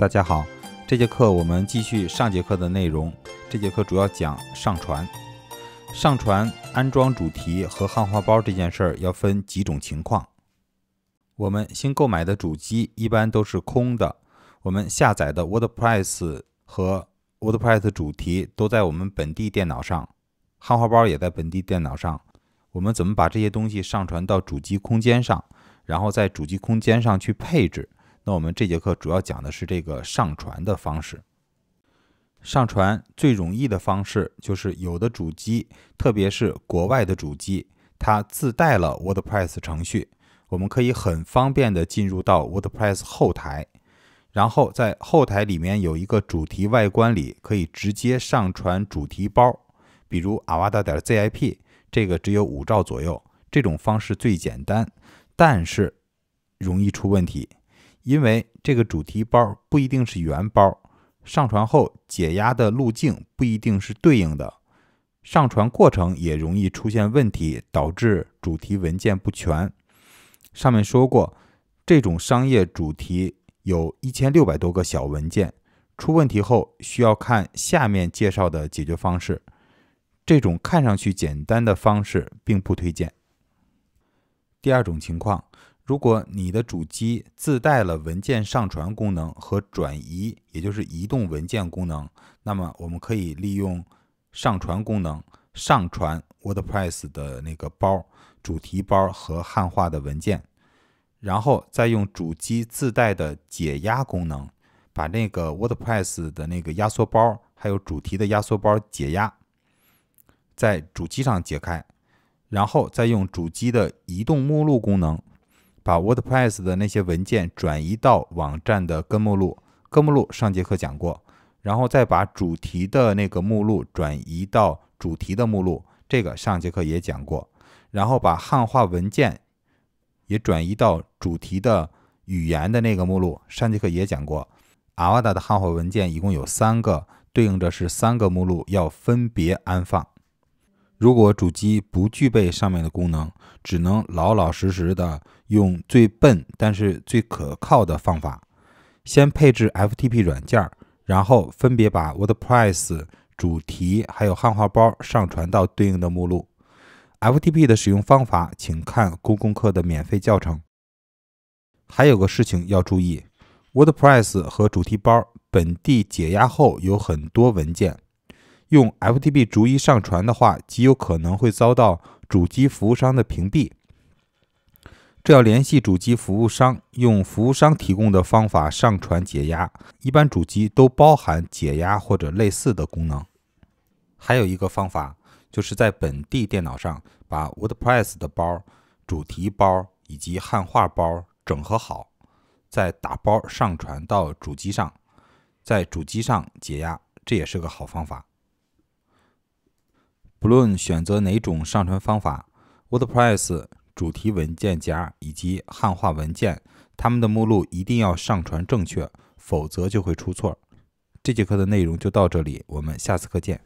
大家好，这节课我们继续上节课的内容。这节课主要讲上传、上传安装主题和汉化包这件事儿，要分几种情况。我们新购买的主机一般都是空的，我们下载的 WordPress 和 WordPress 主题都在我们本地电脑上，汉化包也在本地电脑上。我们怎么把这些东西上传到主机空间上，然后在主机空间上去配置？那我们这节课主要讲的是这个上传的方式。上传最容易的方式就是有的主机，特别是国外的主机，它自带了 WordPress 程序，我们可以很方便的进入到 WordPress 后台，然后在后台里面有一个主题外观里，可以直接上传主题包，比如阿瓦达点儿 ZIP，这个只有五兆左右，这种方式最简单，但是容易出问题。因为这个主题包不一定是原包，上传后解压的路径不一定是对应的，上传过程也容易出现问题，导致主题文件不全。上面说过，这种商业主题有一千六百多个小文件，出问题后需要看下面介绍的解决方式。这种看上去简单的方式并不推荐。第二种情况。如果你的主机自带了文件上传功能和转移，也就是移动文件功能，那么我们可以利用上传功能上传 WordPress 的那个包、主题包和汉化的文件，然后再用主机自带的解压功能把那个 WordPress 的那个压缩包还有主题的压缩包解压，在主机上解开，然后再用主机的移动目录功能。把 WordPress 的那些文件转移到网站的根目录，根目录上节课讲过，然后再把主题的那个目录转移到主题的目录，这个上节课也讲过。然后把汉化文件也转移到主题的语言的那个目录，上节课也讲过。阿瓦达的汉化文件一共有三个，对应着是三个目录，要分别安放。如果主机不具备上面的功能，只能老老实实的用最笨但是最可靠的方法，先配置 FTP 软件，然后分别把 WordPress 主题还有汉化包上传到对应的目录。FTP 的使用方法，请看公共课的免费教程。还有个事情要注意，WordPress 和主题包本地解压后有很多文件。用 FTP 逐一上传的话，极有可能会遭到主机服务商的屏蔽。这要联系主机服务商，用服务商提供的方法上传解压。一般主机都包含解压或者类似的功能。还有一个方法，就是在本地电脑上把 WordPress 的包、主题包以及汉化包整合好，再打包上传到主机上，在主机上解压，这也是个好方法。不论选择哪种上传方法，WordPress 主题文件夹以及汉化文件，它们的目录一定要上传正确，否则就会出错。这节课的内容就到这里，我们下次课见。